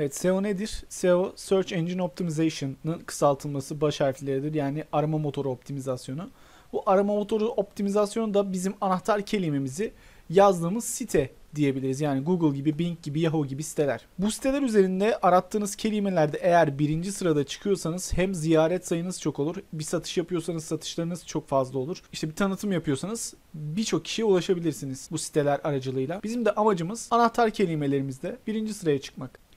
Evet SEO nedir? SEO Search Engine Optimization'ın kısaltılması baş harfleridir. Yani arama motoru optimizasyonu. Bu arama motoru optimizasyonu da bizim anahtar kelimemizi yazdığımız site diyebiliriz. Yani Google gibi, Bing gibi, Yahoo gibi siteler. Bu siteler üzerinde arattığınız kelimelerde eğer birinci sırada çıkıyorsanız hem ziyaret sayınız çok olur. Bir satış yapıyorsanız satışlarınız çok fazla olur. İşte bir tanıtım yapıyorsanız birçok kişiye ulaşabilirsiniz bu siteler aracılığıyla. Bizim de amacımız anahtar kelimelerimizde birinci sıraya çıkmak.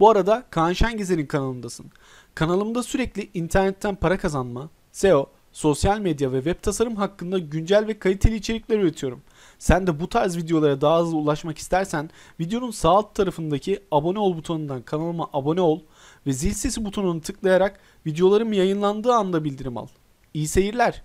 Bu arada Kaan Şengizer'in kanalındasın. Kanalımda sürekli internetten para kazanma, SEO, sosyal medya ve web tasarım hakkında güncel ve kaliteli içerikler üretiyorum. Sen de bu tarz videolara daha hızlı ulaşmak istersen videonun sağ alt tarafındaki abone ol butonundan kanalıma abone ol ve zil sesi butonunu tıklayarak videolarım yayınlandığı anda bildirim al. İyi seyirler.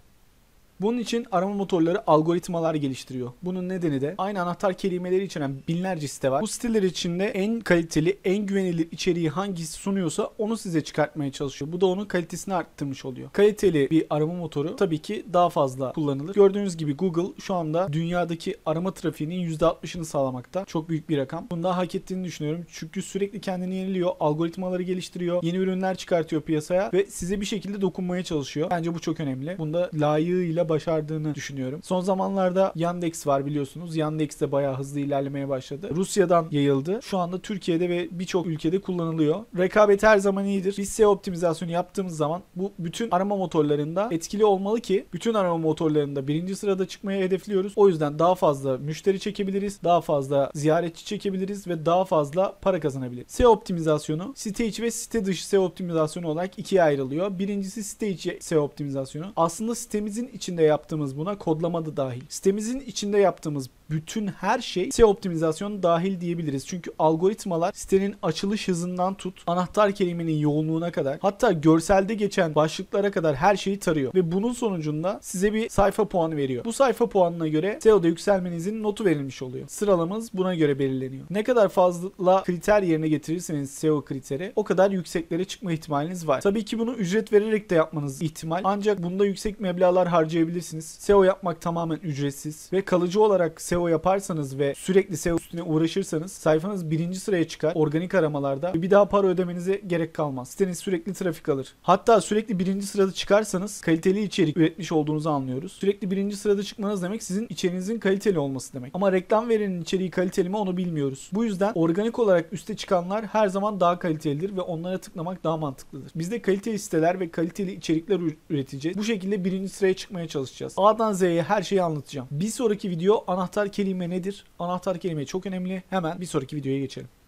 Bunun için arama motorları algoritmalar geliştiriyor. Bunun nedeni de aynı anahtar kelimeleri içeren binlerce site var. Bu siteler içinde en kaliteli, en güvenilir içeriği hangisi sunuyorsa onu size çıkartmaya çalışıyor. Bu da onun kalitesini arttırmış oluyor. Kaliteli bir arama motoru tabii ki daha fazla kullanılır. Gördüğünüz gibi Google şu anda dünyadaki arama trafiğinin %60'ını sağlamakta. Çok büyük bir rakam. Bunu daha hak ettiğini düşünüyorum. Çünkü sürekli kendini yeniliyor, algoritmaları geliştiriyor, yeni ürünler çıkartıyor piyasaya ve size bir şekilde dokunmaya çalışıyor. Bence bu çok önemli. Bunda layığıyla başardığını düşünüyorum. Son zamanlarda Yandex var biliyorsunuz. Yandex de bayağı hızlı ilerlemeye başladı. Rusya'dan yayıldı. Şu anda Türkiye'de ve birçok ülkede kullanılıyor. Rekabet her zaman iyidir. Biz SEO optimizasyonu yaptığımız zaman bu bütün arama motorlarında etkili olmalı ki bütün arama motorlarında birinci sırada çıkmayı hedefliyoruz. O yüzden daha fazla müşteri çekebiliriz. Daha fazla ziyaretçi çekebiliriz ve daha fazla para kazanabiliriz. SEO optimizasyonu site içi ve site dışı SEO optimizasyonu olarak ikiye ayrılıyor. Birincisi site içi SEO optimizasyonu. Aslında sitemizin içinde içinde yaptığımız buna kodlama da dahil. Sitemizin içinde yaptığımız bütün her şey SEO optimizasyonu dahil diyebiliriz. Çünkü algoritmalar sitenin açılış hızından tut, anahtar kelimenin yoğunluğuna kadar hatta görselde geçen başlıklara kadar her şeyi tarıyor. Ve bunun sonucunda size bir sayfa puanı veriyor. Bu sayfa puanına göre SEO'da yükselmenizin notu verilmiş oluyor. Sıralamamız buna göre belirleniyor. Ne kadar fazla kriter yerine getirirseniz SEO kriteri o kadar yükseklere çıkma ihtimaliniz var. Tabii ki bunu ücret vererek de yapmanız ihtimal. Ancak bunda yüksek meblağlar harcayabilirsiniz başlayabilirsiniz. SEO yapmak tamamen ücretsiz ve kalıcı olarak SEO yaparsanız ve sürekli SEO üstüne uğraşırsanız sayfanız birinci sıraya çıkar organik aramalarda ve bir daha para ödemenize gerek kalmaz. Siteniz sürekli trafik alır. Hatta sürekli birinci sırada çıkarsanız kaliteli içerik üretmiş olduğunuzu anlıyoruz. Sürekli birinci sırada çıkmanız demek sizin içeriğinizin kaliteli olması demek. Ama reklam verenin içeriği kaliteli mi onu bilmiyoruz. Bu yüzden organik olarak üste çıkanlar her zaman daha kalitelidir ve onlara tıklamak daha mantıklıdır. Biz de kaliteli siteler ve kaliteli içerikler üreteceğiz. Bu şekilde birinci sıraya çıkmaya çalışacağız. A'dan Z'ye her şeyi anlatacağım. Bir sonraki video anahtar kelime nedir? Anahtar kelime çok önemli. Hemen bir sonraki videoya geçelim.